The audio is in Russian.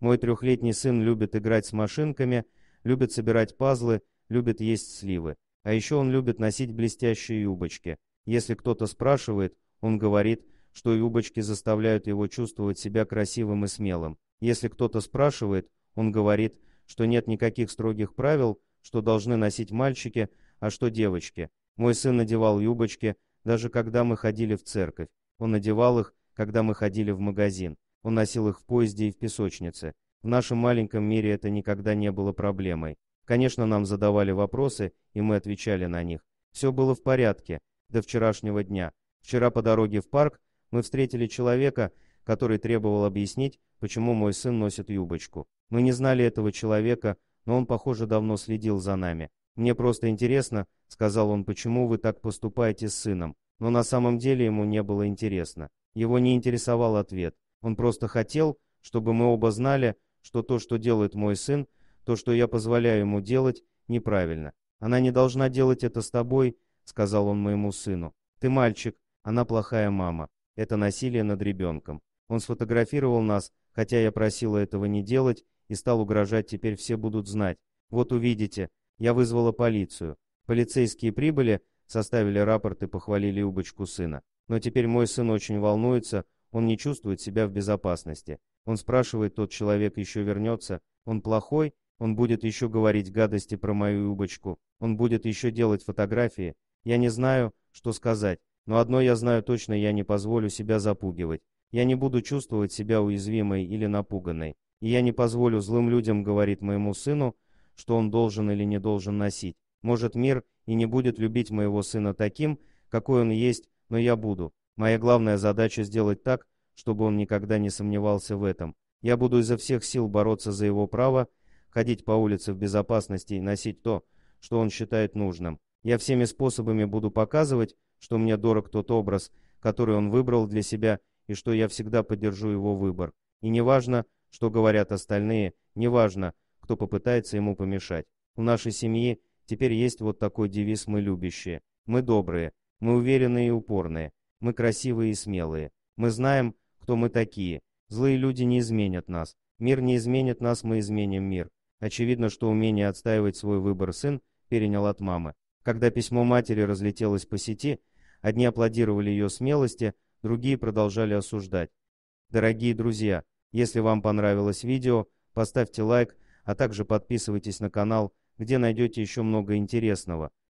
Мой трехлетний сын любит играть с машинками, любит собирать пазлы, любит есть сливы. А еще он любит носить блестящие юбочки. Если кто-то спрашивает, он говорит, что юбочки заставляют его чувствовать себя красивым и смелым. Если кто-то спрашивает, он говорит, что нет никаких строгих правил, что должны носить мальчики, а что девочки. Мой сын надевал юбочки, даже когда мы ходили в церковь. Он надевал их, когда мы ходили в магазин. Он носил их в поезде и в песочнице. В нашем маленьком мире это никогда не было проблемой. Конечно, нам задавали вопросы, и мы отвечали на них. Все было в порядке до вчерашнего дня. Вчера по дороге в парк мы встретили человека, который требовал объяснить, почему мой сын носит юбочку. Мы не знали этого человека, но он, похоже, давно следил за нами. «Мне просто интересно», — сказал он, — «почему вы так поступаете с сыном?» Но на самом деле ему не было интересно. Его не интересовал ответ. Он просто хотел, чтобы мы оба знали, что то, что делает мой сын, то, что я позволяю ему делать, неправильно. Она не должна делать это с тобой, сказал он моему сыну. Ты мальчик, она плохая мама. Это насилие над ребенком. Он сфотографировал нас, хотя я просила этого не делать, и стал угрожать, теперь все будут знать. Вот увидите, я вызвала полицию. Полицейские прибыли, составили рапорт и похвалили Убочку сына. Но теперь мой сын очень волнуется, он не чувствует себя в безопасности. Он спрашивает, тот человек еще вернется, он плохой, он будет еще говорить гадости про мою юбочку, он будет еще делать фотографии. Я не знаю, что сказать, но одно я знаю точно, я не позволю себя запугивать. Я не буду чувствовать себя уязвимой или напуганной. И я не позволю злым людям говорить моему сыну, что он должен или не должен носить. Может, мир и не будет любить моего сына таким, какой он есть, но я буду. Моя главная задача сделать так, чтобы он никогда не сомневался в этом. Я буду изо всех сил бороться за его право ходить по улице в безопасности и носить то, что он считает нужным. Я всеми способами буду показывать, что мне дорог тот образ, который он выбрал для себя, и что я всегда поддержу его выбор. И неважно, что говорят остальные, неважно, кто попытается ему помешать. У нашей семьи теперь есть вот такой девиз «Мы любящие», «Мы добрые», «Мы уверенные и упорные». Мы красивые и смелые. Мы знаем, кто мы такие. Злые люди не изменят нас. Мир не изменит нас, мы изменим мир. Очевидно, что умение отстаивать свой выбор сын перенял от мамы. Когда письмо матери разлетелось по сети, одни аплодировали ее смелости, другие продолжали осуждать. Дорогие друзья, если вам понравилось видео, поставьте лайк, а также подписывайтесь на канал, где найдете еще много интересного.